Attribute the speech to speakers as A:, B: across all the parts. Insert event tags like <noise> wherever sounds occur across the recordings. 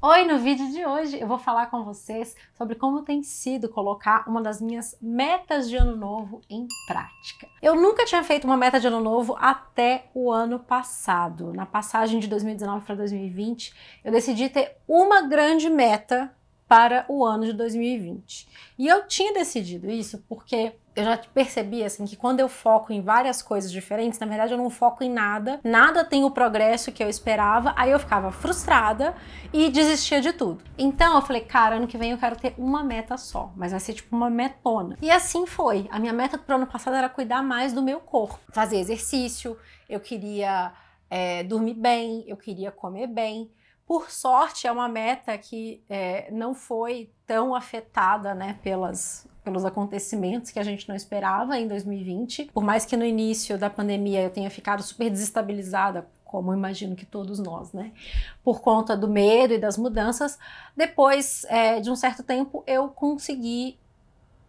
A: Oi, no vídeo de hoje eu vou falar com vocês sobre como tem sido colocar uma das minhas metas de ano novo em prática. Eu nunca tinha feito uma meta de ano novo até o ano passado. Na passagem de 2019 para 2020, eu decidi ter uma grande meta para o ano de 2020. E eu tinha decidido isso porque eu já percebi assim que quando eu foco em várias coisas diferentes, na verdade eu não foco em nada, nada tem o progresso que eu esperava, aí eu ficava frustrada e desistia de tudo. Então eu falei, cara, ano que vem eu quero ter uma meta só, mas vai ser tipo uma metona. E assim foi. A minha meta pro ano passado era cuidar mais do meu corpo, fazer exercício, eu queria é, dormir bem, eu queria comer bem. Por sorte, é uma meta que é, não foi tão afetada né, pelas, pelos acontecimentos que a gente não esperava em 2020. Por mais que no início da pandemia eu tenha ficado super desestabilizada, como imagino que todos nós, né? Por conta do medo e das mudanças, depois é, de um certo tempo eu consegui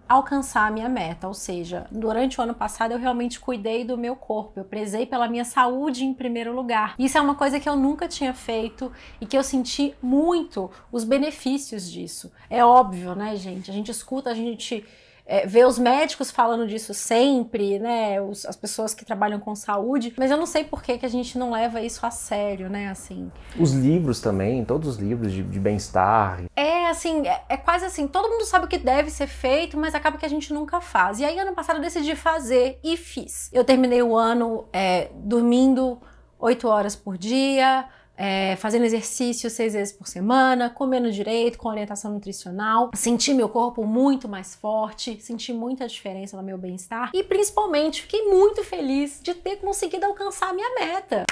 A: alcançar a minha meta. Ou seja, durante o ano passado eu realmente cuidei do meu corpo, eu prezei pela minha saúde em primeiro lugar. Isso é uma coisa que eu nunca tinha feito e que eu senti muito os benefícios disso. É óbvio, né, gente? A gente escuta, a gente é, ver os médicos falando disso sempre, né? Os, as pessoas que trabalham com saúde, mas eu não sei por que, que a gente não leva isso a sério, né? Assim. Os livros também, todos os livros de, de bem-estar. É, assim, é, é, quase assim, todo mundo sabe o que deve ser feito, mas acaba que a gente nunca faz. E aí, ano passado, eu decidi fazer e fiz. Eu terminei o ano é, dormindo oito horas por dia é, fazendo exercício seis vezes por semana, comendo direito, com orientação nutricional, senti meu corpo muito mais forte, senti muita diferença no meu bem-estar e principalmente fiquei muito feliz de ter conseguido alcançar a minha meta.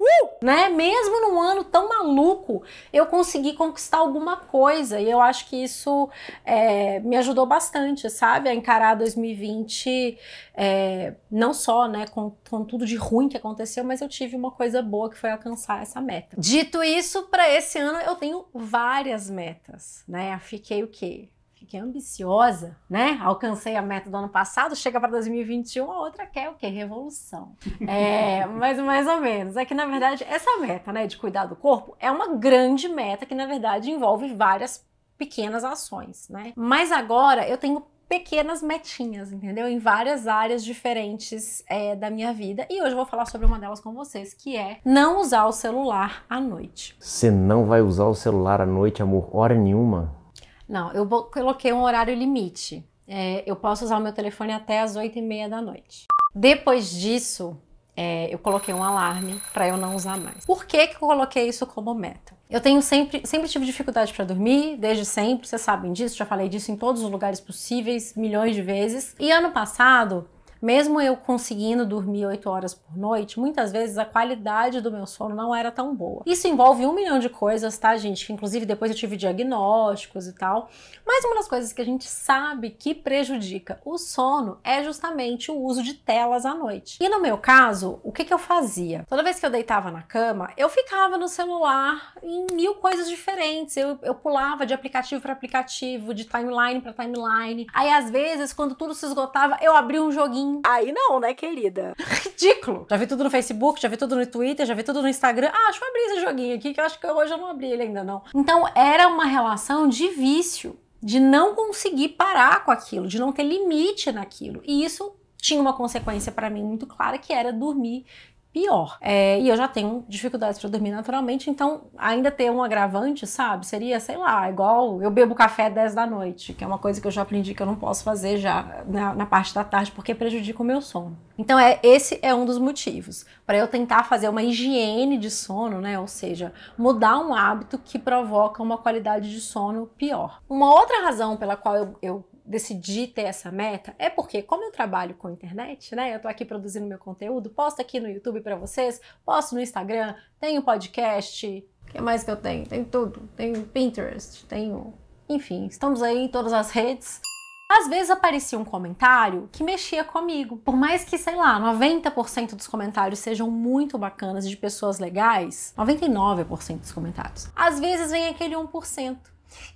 A: Uh! Né? Mesmo num ano tão maluco, eu consegui conquistar alguma coisa e eu acho que isso é, me ajudou bastante, sabe? A encarar 2020, é, não só né, com, com tudo de ruim que aconteceu, mas eu tive uma coisa boa que foi alcançar essa meta. Dito isso, para esse ano eu tenho várias metas, né? Fiquei o quê? que é ambiciosa, né? Alcancei a meta do ano passado, chega para 2021, a outra quer o quê? Revolução. É, <laughs> mas mais ou menos. É que, na verdade, essa meta, né, de cuidar do corpo, é uma grande meta que, na verdade, envolve várias pequenas ações, né? Mas agora eu tenho pequenas metinhas, entendeu? Em várias áreas diferentes é, da minha vida. E hoje eu vou falar sobre uma delas com vocês, que é não usar o celular à noite. Você não vai usar o celular à noite, amor, hora nenhuma? Não, eu coloquei um horário limite. É, eu posso usar o meu telefone até as 8 e meia da noite. Depois disso, é, eu coloquei um alarme para eu não usar mais. Por que, que eu coloquei isso como meta? Eu tenho sempre, sempre tive dificuldade para dormir, desde sempre, vocês sabem disso, já falei disso em todos os lugares possíveis, milhões de vezes. E ano passado, mesmo eu conseguindo dormir 8 horas por noite, muitas vezes a qualidade do meu sono não era tão boa. Isso envolve um milhão de coisas, tá, gente? Que inclusive depois eu tive diagnósticos e tal. Mas uma das coisas que a gente sabe que prejudica o sono é justamente o uso de telas à noite. E no meu caso, o que, que eu fazia? Toda vez que eu deitava na cama, eu ficava no celular em mil coisas diferentes. Eu, eu pulava de aplicativo para aplicativo, de timeline para timeline. Aí às vezes, quando tudo se esgotava, eu abria um joguinho Aí não, né, querida? Ridículo. Já vi tudo no Facebook, já vi tudo no Twitter, já vi tudo no Instagram. Ah, deixa eu abrir esse joguinho aqui, que eu acho que hoje eu não abri ele ainda, não. Então, era uma relação de vício. De não conseguir parar com aquilo, de não ter limite naquilo. E isso tinha uma consequência para mim muito clara, que era dormir pior. É, e eu já tenho dificuldades para dormir naturalmente, então ainda ter um agravante, sabe? Seria, sei lá, igual eu bebo café às 10 da noite, que é uma coisa que eu já aprendi que eu não posso fazer já na, na parte da tarde, porque prejudica o meu sono. Então, é, esse é um dos motivos para eu tentar fazer uma higiene de sono, né? Ou seja, mudar um hábito que provoca uma qualidade de sono pior. Uma outra razão pela qual eu, eu decidi ter essa meta é porque, como eu trabalho com internet, né? Eu tô aqui produzindo meu conteúdo, posto aqui no YouTube para vocês, posto no Instagram, tenho podcast. O que mais que eu tenho? Tenho tudo. Tenho Pinterest, tenho. Enfim, estamos aí em todas as redes. Às vezes aparecia um comentário que mexia comigo. Por mais que, sei lá, 90% dos comentários sejam muito bacanas de pessoas legais, 99% dos comentários. Às vezes vem aquele 1%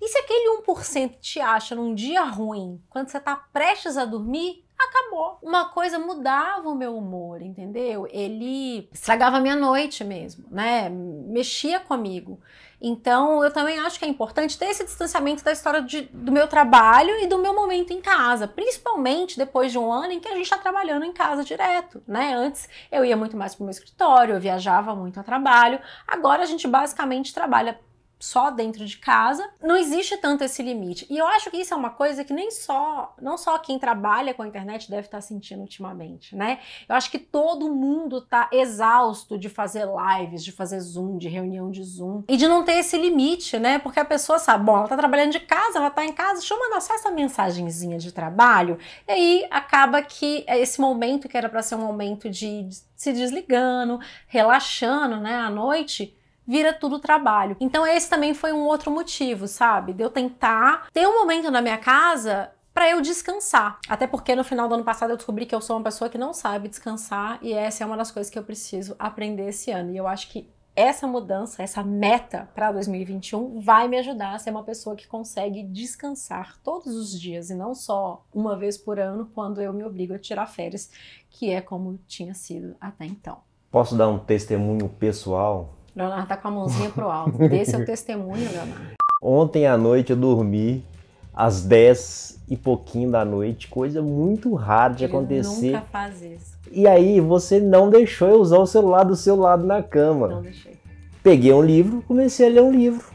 A: e se aquele 1% te acha num dia ruim, quando você está prestes a dormir, acabou. Uma coisa mudava o meu humor, entendeu? Ele estragava a minha noite mesmo, né? Mexia comigo. Então, eu também acho que é importante ter esse distanciamento da história de, do meu trabalho e do meu momento em casa, principalmente depois de um ano em que a gente está trabalhando em casa direto, né? Antes eu ia muito mais para o meu escritório, eu viajava muito a trabalho, agora a gente basicamente trabalha só dentro de casa, não existe tanto esse limite. E eu acho que isso é uma coisa que nem só, não só quem trabalha com a internet deve estar tá sentindo ultimamente, né? Eu acho que todo mundo tá exausto de fazer lives, de fazer Zoom, de reunião de Zoom e de não ter esse limite, né? Porque a pessoa sabe, bom, ela tá trabalhando de casa, ela tá em casa, deixa eu mandar só essa mensagenzinha de trabalho. E aí acaba que é esse momento que era para ser um momento de se desligando, relaxando, né, à noite, vira tudo trabalho. Então esse também foi um outro motivo, sabe? De eu tentar ter um momento na minha casa para eu descansar. Até porque no final do ano passado eu descobri que eu sou uma pessoa que não sabe descansar e essa é uma das coisas que eu preciso aprender esse ano. E eu acho que essa mudança, essa meta para 2021 vai me ajudar a ser uma pessoa que consegue descansar todos os dias e não só uma vez por ano quando eu me obrigo a tirar férias, que é como tinha sido até então. Posso dar um testemunho pessoal Leonardo tá com a mãozinha pro alto. Desse é o testemunho, Leonardo. Ontem à noite eu dormi às 10 e pouquinho da noite, coisa muito rara de Ele acontecer. Nunca faz isso. E aí você não deixou eu usar o celular do seu lado na cama. Não deixei. Peguei um livro, comecei a ler um livro.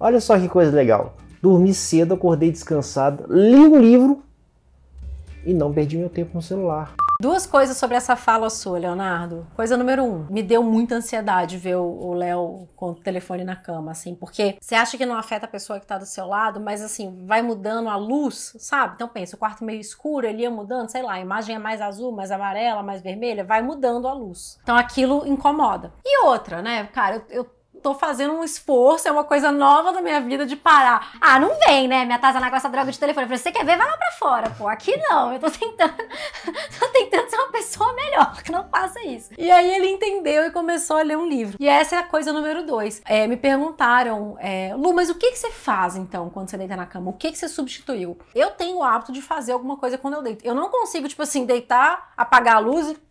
A: Olha só que coisa legal. Dormi cedo, acordei descansado, li um livro e não perdi meu tempo no celular. Duas coisas sobre essa fala sua, Leonardo. Coisa número um, me deu muita ansiedade ver o Léo com o telefone na cama, assim, porque você acha que não afeta a pessoa que tá do seu lado, mas assim, vai mudando a luz, sabe? Então pensa, o quarto meio escuro, ele ia mudando, sei lá, a imagem é mais azul, mais amarela, mais vermelha, vai mudando a luz. Então aquilo incomoda. E outra, né, cara, eu, eu tô fazendo um esforço, é uma coisa nova na minha vida de parar. Ah, não vem, né? Minha Tazana com essa droga de telefone. Eu falei, você quer ver? Vai lá pra fora, pô. Aqui não, eu tô tentando. <laughs> tô tentando ser uma pessoa melhor, que não faça isso. E aí ele entendeu e começou a ler um livro. E essa é a coisa número dois. É, me perguntaram, é, Lu, mas o que, que você faz então quando você deita na cama? O que, que você substituiu? Eu tenho o hábito de fazer alguma coisa quando eu deito. Eu não consigo, tipo assim, deitar, apagar a luz e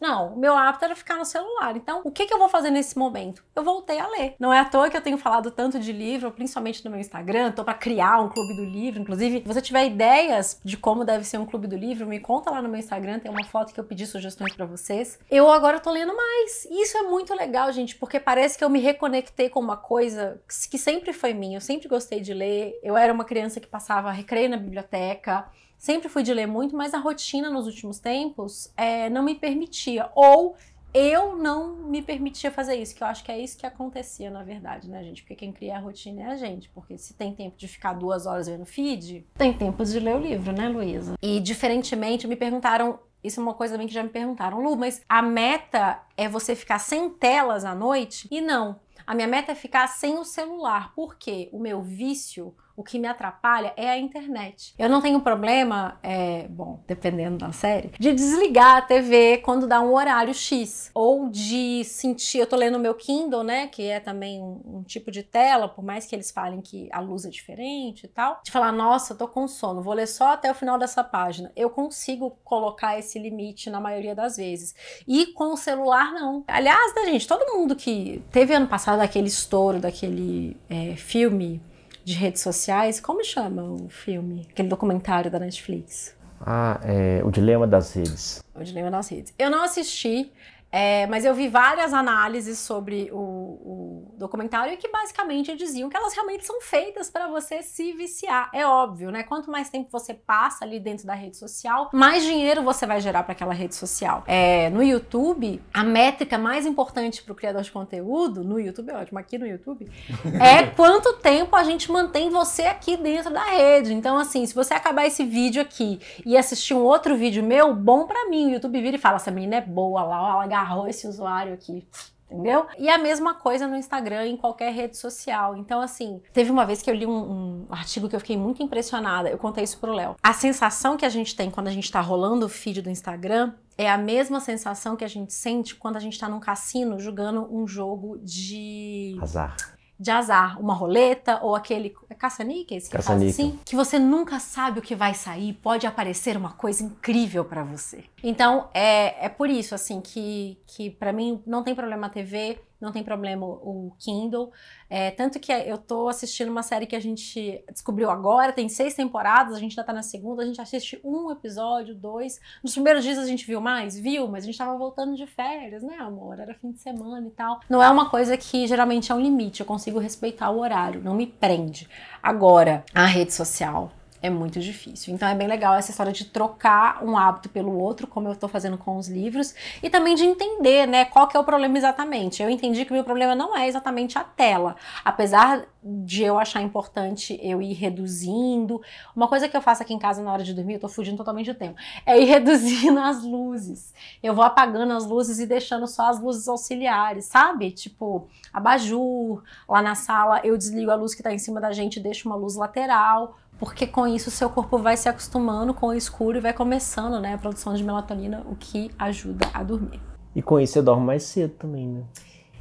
A: não, o meu hábito era ficar no celular. Então, o que, que, eu vou fazer nesse momento? Eu voltei a ler. Não é à toa que eu tenho falado tanto de livro, principalmente no meu Instagram. Tô para criar um clube do livro. Inclusive, se você tiver ideias de como deve ser um clube do livro, me conta lá no meu Instagram. Tem uma foto que eu pedi sugestões para vocês. Eu agora tô lendo mais. E isso é muito legal, gente, porque parece que eu me reconectei com uma coisa que sempre foi minha. Eu sempre gostei de ler. Eu era uma criança que passava recreio na biblioteca. Sempre fui de ler muito, mas a rotina nos últimos tempos é, não me permitia. Ou eu não me permitia fazer isso, que eu acho que é isso que acontecia, na verdade, né, gente? Porque quem cria a rotina é a gente. Porque se tem tempo de ficar duas horas vendo feed, tem tempo de ler o livro, né, Luísa? E diferentemente, me perguntaram. Isso é uma coisa também que já me perguntaram, Lu, mas a meta é você ficar sem telas à noite? E não. A minha meta é ficar sem o celular, porque o meu vício o que me atrapalha é a internet. Eu não tenho problema, é, bom, dependendo da série, de desligar a TV quando dá um horário X. Ou de sentir. Eu tô lendo o meu Kindle, né? Que é também um, um, tipo de tela, por mais que eles falem que a luz é diferente e tal. De falar, nossa, tô com sono, vou ler só até o final dessa página. Eu consigo colocar esse limite na maioria das vezes. E com o celular, não. Aliás, né, gente, todo mundo que teve ano passado aquele estouro daquele é, filme de redes sociais. Como chama o filme? Aquele documentário da Netflix? Ah, é O Dilema das Redes. O Dilema das Redes. Eu não assisti, é, mas eu vi várias análises sobre o, o documentário que basicamente diziam que elas realmente são feitas para você se viciar. É óbvio, né? Quanto mais tempo você passa ali dentro da rede social, mais dinheiro você vai gerar para aquela rede social. É, no YouTube, a métrica mais importante para o criador de conteúdo, no YouTube, é ótimo, aqui no YouTube, <laughs> é quanto tempo a gente mantém você aqui dentro da rede. Então, assim, se você acabar esse vídeo aqui e assistir um outro vídeo meu, bom para mim. O YouTube vira e fala: essa menina é boa, lá, lá, lá agarrou esse usuário aqui entendeu? E a mesma coisa no Instagram, em qualquer rede social. Então, assim, teve uma vez que eu li um, um artigo que eu fiquei muito impressionada, eu contei isso pro Léo. A sensação que a gente tem quando a gente tá rolando o feed do Instagram é a mesma sensação que a gente sente quando a gente tá num cassino jogando um jogo de. Azar. De azar, uma roleta ou aquele caça-níqueis que caça assim, que você nunca sabe o que vai sair, pode aparecer uma coisa incrível para você. Então, é, é por isso, assim, que, que para mim não tem problema a TV, não tem problema o Kindle. É, tanto que eu tô assistindo uma série que a gente descobriu agora, tem seis temporadas, a gente ainda tá na segunda, a gente assiste um episódio, dois. Nos primeiros dias a gente viu mais? Viu, mas a gente tava voltando de férias, né, amor? Era fim de semana e tal. Não é uma coisa que geralmente é um limite, eu consigo respeitar o horário, não me prende. Agora, a rede social é muito difícil. Então é bem legal essa história de trocar um hábito pelo outro, como eu estou fazendo com os livros, e também de entender, né, qual que é o problema exatamente. Eu entendi que o meu problema não é exatamente a tela, apesar de eu achar importante eu ir reduzindo. Uma coisa que eu faço aqui em casa na hora de dormir, eu tô fugindo totalmente do tempo, é ir <laughs> reduzindo as luzes. Eu vou apagando as luzes e deixando só as luzes auxiliares, sabe? Tipo, abajur, lá na sala eu desligo a luz que tá em cima da gente e deixo uma luz lateral porque com isso seu corpo vai se acostumando com o escuro e vai começando né, a produção de melatonina, o que ajuda a dormir. E com isso eu dormo mais cedo também, né?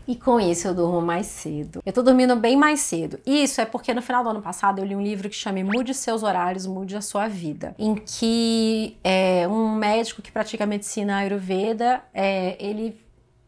A: E com isso eu durmo mais cedo. Eu tô dormindo bem mais cedo. Isso é porque no final do ano passado eu li um livro que chama Mude Seus Horários, Mude a Sua Vida, em que é, um médico que pratica medicina ayurveda, é, ele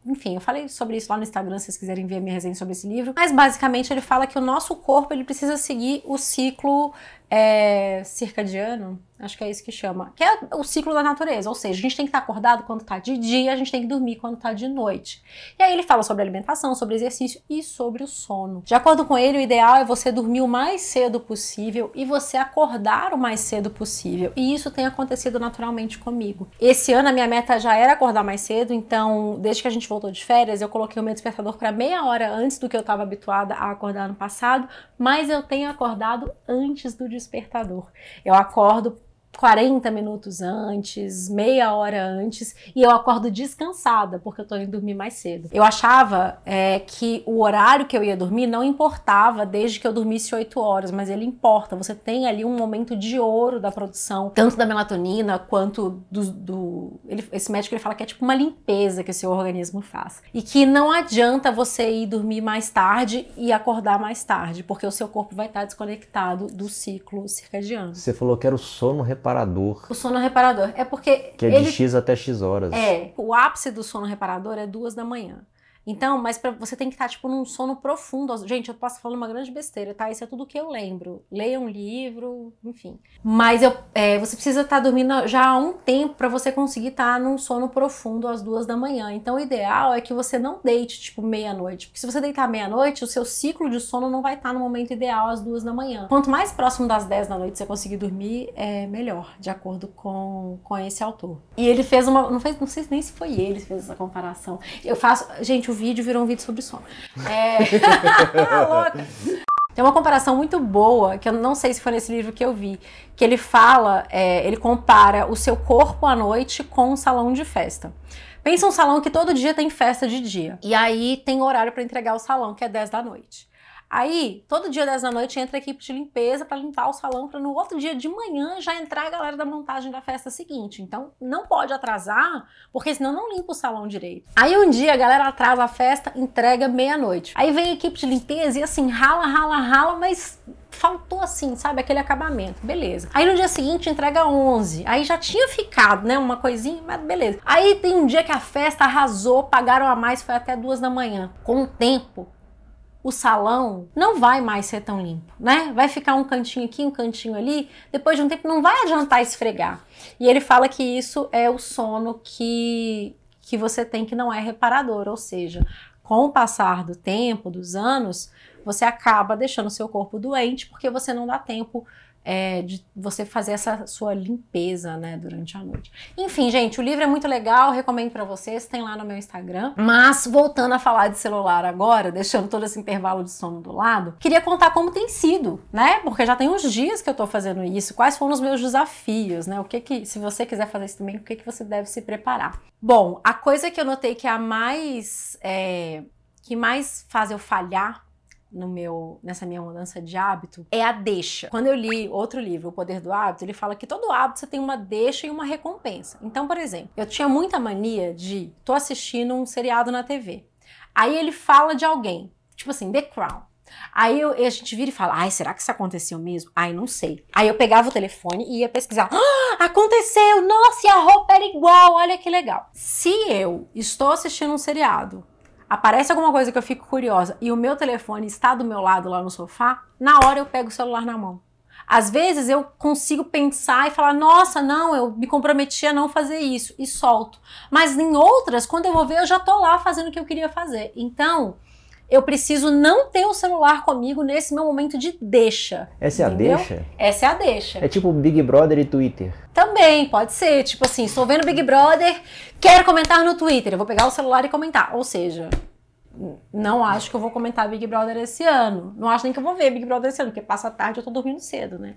A: enfim, eu falei sobre isso lá no Instagram, se vocês quiserem ver a minha resenha sobre esse livro. Mas basicamente ele fala que o nosso corpo ele precisa seguir o ciclo é, circadiano, acho que é isso que chama, que é o ciclo da natureza, ou seja, a gente tem que estar acordado quando está de dia, a gente tem que dormir quando está de noite. E aí ele fala sobre alimentação, sobre exercício e sobre o sono. De acordo com ele, o ideal é você dormir o mais cedo possível e você acordar o mais cedo possível. E isso tem acontecido naturalmente comigo. Esse ano a minha meta já era acordar mais cedo, então desde que a gente voltou de férias, eu coloquei o meu despertador para meia hora antes do que eu estava habituada a acordar no passado, mas eu tenho acordado antes do despertador. Eu acordo 40 minutos antes, meia hora antes, e eu acordo descansada, porque eu tô indo dormir mais cedo. Eu achava é, que o horário que eu ia dormir não importava desde que eu dormisse 8 horas, mas ele importa. Você tem ali um momento de ouro da produção, tanto da melatonina quanto do. do ele, esse médico ele fala que é tipo uma limpeza que o seu organismo faz. E que não adianta você ir dormir mais tarde e acordar mais tarde, porque o seu corpo vai estar desconectado do ciclo circadiano. Você falou que era o sono reparador reparador. O sono reparador. É porque. Que é ele... de X até X horas. É. O ápice do sono reparador é duas da manhã. Então, mas pra, você tem que estar, tá, tipo, num sono profundo. Gente, eu posso falar uma grande besteira, tá? Isso é tudo que eu lembro. Leia um livro, enfim. Mas eu, é, você precisa estar tá dormindo já há um tempo para você conseguir estar tá num sono profundo às duas da manhã. Então, o ideal é que você não deite, tipo, meia-noite. Porque se você deitar meia-noite, o seu ciclo de sono não vai estar no momento ideal às duas da manhã. Quanto mais próximo das dez da noite você conseguir dormir, é melhor, de acordo com, com esse autor. E ele fez uma. Não, fez, não sei nem se foi ele que fez essa comparação. Eu faço. Gente, o vídeo virou um vídeo sobre sono. É. <laughs> Tá tem uma comparação muito boa, que eu não sei se foi nesse livro que eu vi, que ele fala, é, ele compara o seu corpo à noite com um salão de festa. Pensa um salão que todo dia tem festa de dia. E aí tem horário para entregar o salão, que é 10 da noite. Aí, todo dia 10 da noite entra a equipe de limpeza para limpar o salão para no outro dia de manhã já entrar a galera da montagem da festa seguinte. Então, não pode atrasar, porque senão não limpa o salão direito. Aí um dia a galera atrasa a festa, entrega meia-noite. Aí vem a equipe de limpeza e assim, rala, rala, rala, mas faltou assim, sabe, aquele acabamento, beleza. Aí no dia seguinte entrega 11, aí já tinha ficado, né, uma coisinha, mas beleza. Aí tem um dia que a festa arrasou, pagaram a mais, foi até duas da manhã. Com o tempo, o salão não vai mais ser tão limpo, né? Vai ficar um cantinho aqui, um cantinho ali, depois de um tempo não vai adiantar esfregar. E ele fala que isso é o sono que que você tem que não é reparador, ou seja, com o passar do tempo, dos anos, você acaba deixando seu corpo doente porque você não dá tempo é, de você fazer essa sua limpeza, né, durante a noite. Enfim, gente, o livro é muito legal, recomendo para vocês, tem lá no meu Instagram. Mas voltando a falar de celular agora, deixando todo esse intervalo de sono do lado, queria contar como tem sido, né? Porque já tem uns dias que eu tô fazendo isso, quais foram os meus desafios, né? O que que, se você quiser fazer isso também, o que que você deve se preparar? Bom, a coisa que eu notei que é a mais, é, que mais faz eu falhar no meu, nessa minha mudança de hábito é a deixa. Quando eu li outro livro, O Poder do Hábito, ele fala que todo hábito você tem uma deixa e uma recompensa. Então, por exemplo, eu tinha muita mania de tô assistindo um seriado na TV. Aí ele fala de alguém, tipo assim, The Crown. Aí eu, a gente vira e fala, ai, será que isso aconteceu mesmo? Ai, não sei. Aí eu pegava o telefone e ia pesquisar. Ah, aconteceu! Nossa, e a roupa era igual, olha que legal. Se eu estou assistindo um seriado aparece alguma coisa que eu fico curiosa e o meu telefone está do meu lado lá no sofá, na hora eu pego o celular na mão. Às vezes eu consigo pensar e falar, nossa, não, eu me comprometi a não fazer isso e solto. Mas em outras, quando eu vou ver, eu já tô lá fazendo o que eu queria fazer. Então, eu preciso não ter o celular comigo nesse meu momento de deixa. Essa entendeu? é a deixa? Essa é a deixa. É tipo Big Brother e Twitter. Também, pode ser. Tipo assim, estou vendo Big Brother, quero comentar no Twitter, eu vou pegar o celular e comentar. Ou seja, não acho que eu vou comentar Big Brother esse ano. Não acho nem que eu vou ver Big Brother esse ano, porque passa a tarde eu tô dormindo cedo, né?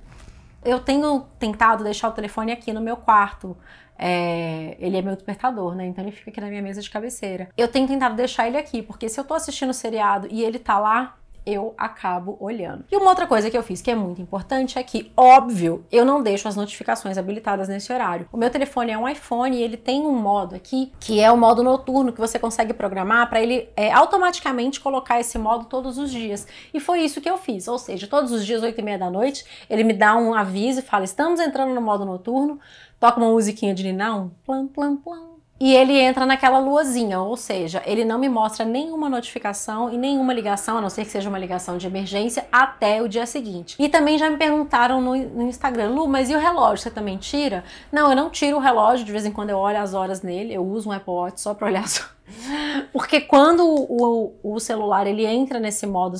A: Eu tenho tentado deixar o telefone aqui no meu quarto é, ele é meu despertador, né? Então ele fica aqui na minha mesa de cabeceira. Eu tenho tentado deixar ele aqui, porque se eu tô assistindo o seriado e ele tá lá, eu acabo olhando. E uma outra coisa que eu fiz que é muito importante é que, óbvio, eu não deixo as notificações habilitadas nesse horário. O meu telefone é um iPhone e ele tem um modo aqui, que é o modo noturno, que você consegue programar para ele é, automaticamente colocar esse modo todos os dias. E foi isso que eu fiz, ou seja, todos os dias, 8 e meia da noite, ele me dá um aviso e fala, estamos entrando no modo noturno, toca uma musiquinha de ninão, plam, plam, plam, e ele entra naquela luazinha, ou seja, ele não me mostra nenhuma notificação e nenhuma ligação, a não ser que seja uma ligação de emergência, até o dia seguinte. E também já me perguntaram no, no, Instagram, Lu, mas e o relógio? Você também tira? Não, eu não tiro o relógio, de vez em quando eu olho as horas nele, eu uso um Apple Watch só para olhar as horas. <laughs> Porque quando o, o, o celular ele entra nesse modo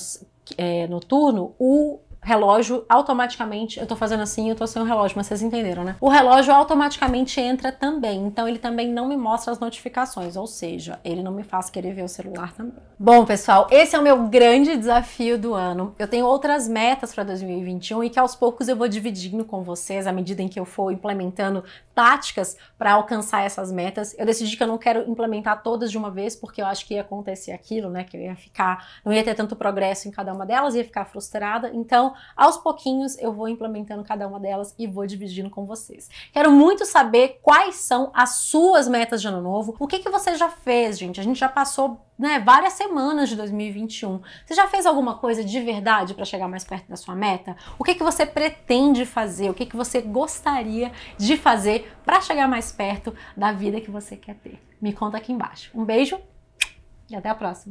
A: é, noturno, o relógio automaticamente. Eu tô fazendo assim, eu tô sem o relógio, mas vocês entenderam, né? O relógio automaticamente entra também, então ele também não me mostra as notificações, ou seja, ele não me faz querer ver o celular também. Bom, pessoal, esse é o meu grande desafio do ano. Eu tenho outras metas para 2021 e que aos poucos eu vou dividindo com vocês à medida em que eu for implementando táticas para alcançar essas metas. Eu decidi que eu não quero implementar todas de uma vez porque eu acho que ia acontecer aquilo, né? Que eu ia ficar, não ia ter tanto progresso em cada uma delas, ia ficar frustrada. Então, então, aos pouquinhos, eu vou implementando cada uma delas e vou dividindo com vocês. Quero muito saber quais são as suas metas de ano novo. O que, que você já fez, gente? A gente já passou né, várias semanas de 2021. Você já fez alguma coisa de verdade para chegar mais perto da sua meta? O que, que você pretende fazer? O que, que você gostaria de fazer para chegar mais perto da vida que você quer ter? Me conta aqui embaixo. Um beijo e até a próxima!